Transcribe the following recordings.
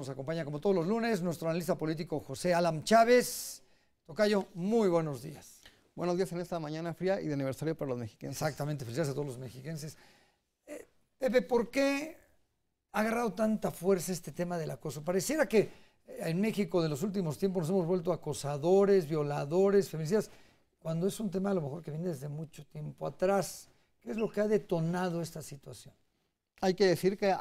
Nos acompaña como todos los lunes nuestro analista político José Alam Chávez. Tocayo, muy buenos días. Buenos días en esta mañana fría y de aniversario para los mexicanos. Exactamente, felicidades a todos los mexiquenses. Eh, Pepe, ¿por qué ha agarrado tanta fuerza este tema del acoso? Pareciera que eh, en México de los últimos tiempos nos hemos vuelto acosadores, violadores, feminicidas, cuando es un tema a lo mejor que viene desde mucho tiempo atrás. ¿Qué es lo que ha detonado esta situación? hay que decir que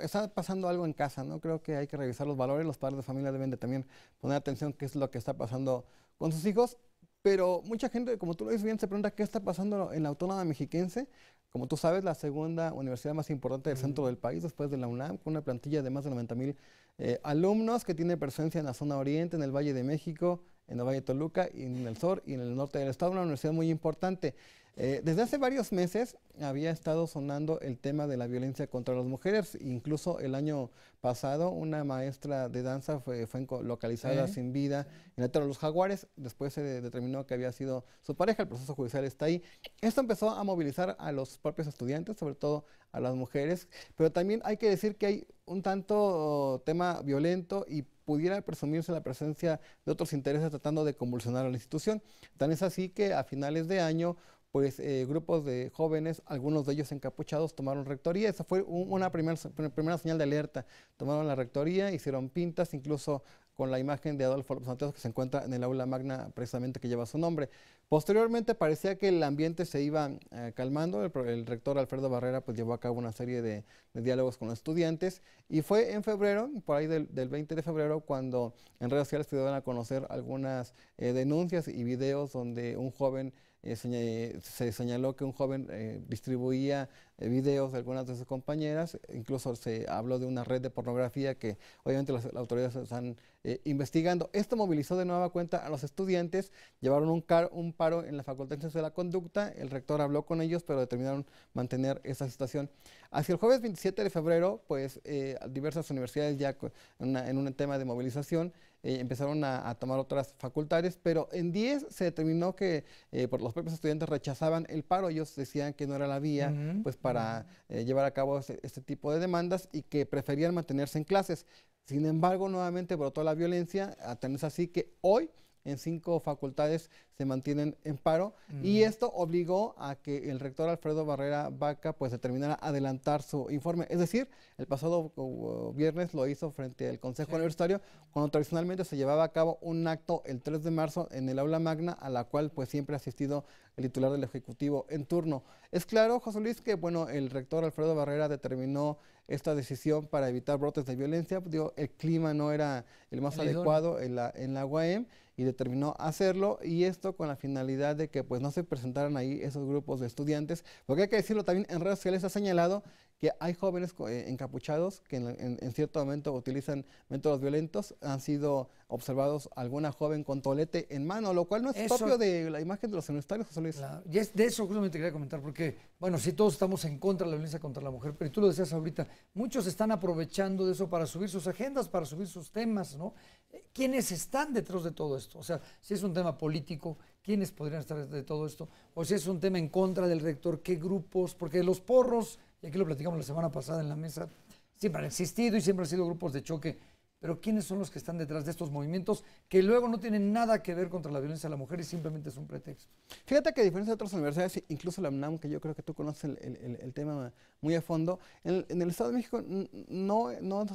está, pasando algo en casa, ¿no? Creo que hay que revisar los valores, los padres de familia deben de también poner atención qué es lo que está pasando con sus hijos, pero mucha gente, como tú lo dices bien, se pregunta qué está pasando en la Autónoma Mexiquense. Como tú sabes, la segunda universidad más importante del centro del país, después de la UNAM, con una plantilla de más de 90 mil eh, alumnos que tiene presencia en la zona oriente, en el Valle de México, en el Valle de Toluca, y en el sur y en el norte del estado, una universidad muy importante. Eh, desde hace varios meses había estado sonando el tema de la violencia contra las mujeres. Incluso el año pasado una maestra de danza fue, localizada sin vida en el Tierra de los Jaguares. Después se determinó que había sido su pareja. El proceso judicial está ahí. Esto empezó a movilizar a los propios estudiantes, sobre todo a las mujeres. Pero también hay que decir que hay un tanto oh, tema violento y pudiera presumirse la presencia de otros intereses tratando de convulsionar a la institución. Tan es así que a finales de año pues eh, grupos de jóvenes, algunos de ellos encapuchados, tomaron rectoría. Esa fue una primera primera señal de alerta. Tomaron la rectoría, hicieron pintas, incluso con la imagen de Adolfo López Santos que se encuentra en el aula magna precisamente que lleva su nombre. Posteriormente parecía que el ambiente se iba eh, calmando, el, rector Alfredo Barrera pues llevó a cabo una serie de, diálogos con los estudiantes y fue en febrero, por ahí del, 20 de febrero, cuando en redes sociales se dieron a conocer algunas eh, denuncias y videos donde un joven eh, se señaló que un joven distribuía videos de algunas de sus compañeras, incluso se habló de una red de pornografía que obviamente las, las autoridades están investigando. Esto movilizó de nueva cuenta a los estudiantes, llevaron un, car un paro en la Facultad de de la Conducta. El rector habló con ellos, pero determinaron mantener esa situación. Hacia el jueves 27 de febrero, pues eh, diversas universidades ya en un tema de movilización eh, empezaron a, tomar otras facultades, pero en 10 se determinó que eh, por los propios estudiantes rechazaban el paro, ellos decían que no era la vía pues para llevar a cabo este, tipo de demandas y que preferían mantenerse en clases. Sin embargo, nuevamente brotó la violencia, a es así que hoy en cinco facultades se mantienen en paro y esto obligó a que el rector Alfredo Barrera Vaca pues determinara adelantar su informe. Es decir, el pasado uh, viernes lo hizo frente al Consejo Universitario cuando tradicionalmente se llevaba a cabo un acto el 3 de marzo en el aula magna a la cual pues siempre ha asistido el titular del Ejecutivo en turno. Es claro, José Luis, que bueno, el rector Alfredo Barrera determinó esta decisión para evitar brotes de violencia. Dio, el clima no era el más adecuado en la, en la UAM e y determinó hacerlo y esto con la finalidad de que pues no se presentaran ahí esos grupos de estudiantes, porque hay que decirlo también en redes sociales ha señalado que hay jóvenes eh, encapuchados que en, cierto momento utilizan métodos violentos, han sido observados alguna joven con tolete en mano, lo cual no es propio de la imagen de los universitarios, José Luis. y es de eso justamente quería comentar, porque, bueno, si todos estamos en contra de la violencia contra la mujer, pero tú lo decías ahorita, muchos están aprovechando de eso para subir sus agendas, para subir sus temas, ¿no? Eh, ¿Quiénes están detrás de todo esto? O sea, si es un tema político, ¿quiénes podrían estar detrás de todo esto? O si es un tema en contra del rector, ¿qué grupos? Porque los porros y aquí lo platicamos la semana pasada en la mesa, siempre han existido y siempre han sido grupos de choque pero ¿quiénes son los que están detrás de estos movimientos que luego no tienen nada que ver contra la violencia a la mujer y simplemente es un pretexto? Fíjate que a diferencia de otras universidades, incluso la UNAM, que yo creo que tú conoces el, tema muy a fondo, en, el Estado de México no,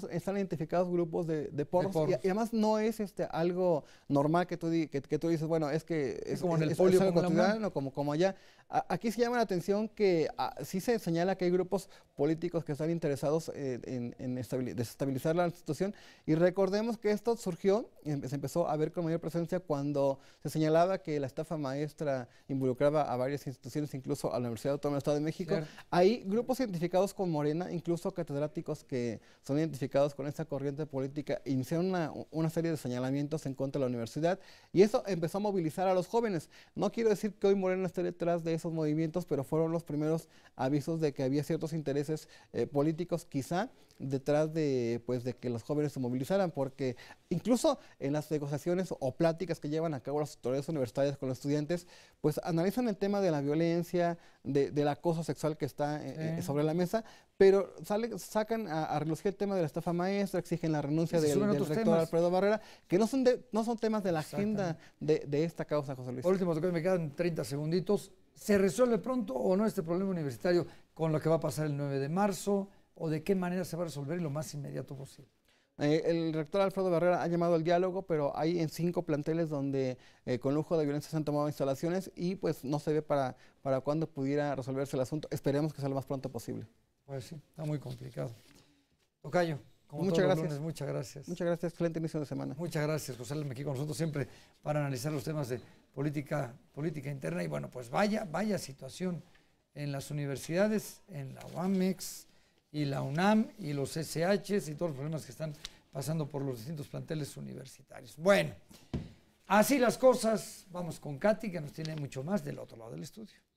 están identificados grupos de, de Y, además no es este, algo normal que tú, que, tú dices, bueno, es que es, como en el como como, allá. aquí se llama la atención que ah, sí se señala que hay grupos políticos que están interesados eh, en, desestabilizar la situación, Y y recordemos que esto surgió, em, se empezó a ver con mayor presencia cuando se señalaba que la estafa maestra involucraba a varias instituciones, incluso a la Universidad Autónoma del Estado de México. Hay grupos identificados con Morena, incluso catedráticos que son identificados con esta corriente política, iniciaron una, una serie de señalamientos en contra de la universidad y eso empezó a movilizar a los jóvenes. No quiero decir que hoy Morena esté detrás de esos movimientos, pero fueron los primeros avisos de que había ciertos intereses eh, políticos quizá detrás de, pues, de que los jóvenes se movilizaran, porque incluso en las negociaciones o pláticas que llevan a cabo las autoridades universitarias con los estudiantes, pues analizan el tema de la violencia, de, del acoso sexual que está eh, eh, sobre la mesa, pero sale, sacan a, relucir el tema de la estafa maestra, exigen la renuncia del, del rector Alfredo Barrera, que no son, no son temas de la agenda de, de, esta causa, José Luis. último, me quedan 30 segunditos. ¿Se resuelve pronto o no este problema universitario con lo que va a pasar el 9 de marzo? o de qué manera se va a resolver lo más inmediato posible? Eh, el rector Alfredo Barrera ha llamado al diálogo, pero hay en cinco planteles donde eh, con lujo de violencia se han tomado instalaciones y pues no se ve para, para cuándo pudiera resolverse el asunto. Esperemos que sea lo más pronto posible. Pues sí, está muy complicado. Tocayo, como muchas gracias. muchas gracias. Muchas gracias, excelente emisión de semana. Muchas gracias, José Luis aquí con nosotros siempre para analizar los temas de política, política interna y bueno, pues vaya, vaya situación en las universidades, en la UAMEX y la UNAM y los SHs y todos los problemas que están pasando por los distintos planteles universitarios. Bueno, así las cosas. Vamos con Katy, que nos tiene mucho más del otro lado del estudio.